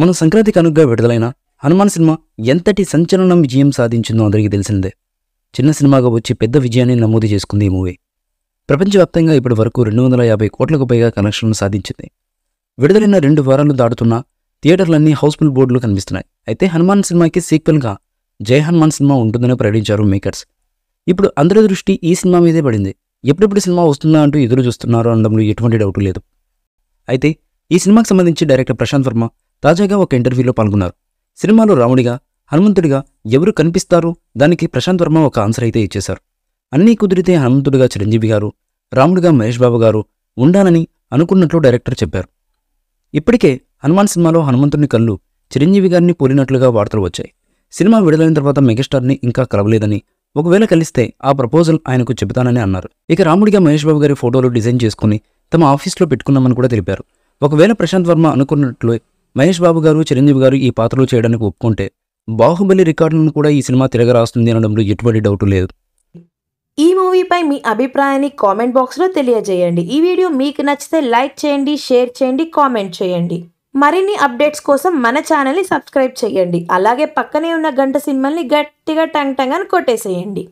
మన సంక్రాంతికి కనుగ్గా విడుదలైన హనుమాన్ సినిమా ఎంతటి సంచలనం విజయం సాధించిందో అందరికీ తెలిసిందే చిన్న సినిమాగా వచ్చి పెద్ద విజయాన్ని నమోదు చేసుకుంది ఈ మూవీ ప్రపంచవ్యాప్తంగా ఇప్పటి వరకు రెండు వందల యాభై కోట్లకు పైగా కనెక్షన్లు సాధించింది విడుదలైన రెండు వారాలు దాటుతున్న థియేటర్లన్నీ హౌస్ఫుల్ బోర్డులు కనిపిస్తున్నాయి అయితే హనుమాన్ సినిమాకి సీక్వెల్గా జై హనుమాన్ సినిమా ఉంటుందని ప్రకటించారు మేకర్స్ ఇప్పుడు అందరి దృష్టి ఈ సినిమా మీదే పడింది ఎప్పుడెప్పుడు సినిమా వస్తుందా అంటూ ఎదురు చూస్తున్నారో అనడంలో ఎటువంటి డౌట్ లేదు అయితే ఈ సినిమాకి సంబంధించి డైరెక్టర్ ప్రశాంత్ వర్మ తాజాగా ఒక ఇంటర్వ్యూలో పాల్గొన్నారు సినిమాలో రాముడిగా హనుమంతుడిగా ఎవరు కనిపిస్తారు దానికి ప్రశాంత్ వర్మ ఒక ఆన్సర్ అయితే ఇచ్చేశారు అన్నీ కుదిరితే హనుమంతుడిగా చిరంజీవి గారు రాముడిగా మహేష్ బాబు గారు ఉండానని అనుకున్నట్లు డైరెక్టర్ చెప్పారు ఇప్పటికే హనుమాన్ సినిమాలో హనుమంతుడిని కళ్ళు చిరంజీవి గారిని పోలినట్లుగా వార్తలు వచ్చాయి సినిమా విడుదలైన తర్వాత మెగాస్టార్ని ఇంకా కలవలేదని ఒకవేళ కలిస్తే ఆ ప్రపోజల్ ఆయనకు చెబుతానని అన్నారు ఇక రాముడిగా మహేష్ బాబు గారి ఫోటోలు డిజైన్ చేసుకుని తమ ఆఫీస్లో పెట్టుకున్నామని కూడా తెలిపారు ఒకవేళ ప్రశాంత్ వర్మ అనుకున్నట్లు మహేష్ బాబు గారు చిరంజీవి గారు ఈ పాత్రలు చేయడానికి ఒప్పుకుంటే బాహుబలి రికార్డులను కూడా ఈ సినిమా తిరగరాస్తుంది అనడంలో ఎటువంటి డౌట్ లేదు ఈ మూవీపై మీ అభిప్రాయాన్ని కామెంట్ బాక్స్లో తెలియజేయండి ఈ వీడియో మీకు నచ్చితే లైక్ చేయండి షేర్ చేయండి కామెంట్ చేయండి మరిన్ని అప్డేట్స్ కోసం మన ఛానల్ని సబ్స్క్రైబ్ చేయండి అలాగే పక్కనే ఉన్న గంట సినిమాల్ని గట్టిగా టంగ్ టంగ్ అని కొట్టేసేయండి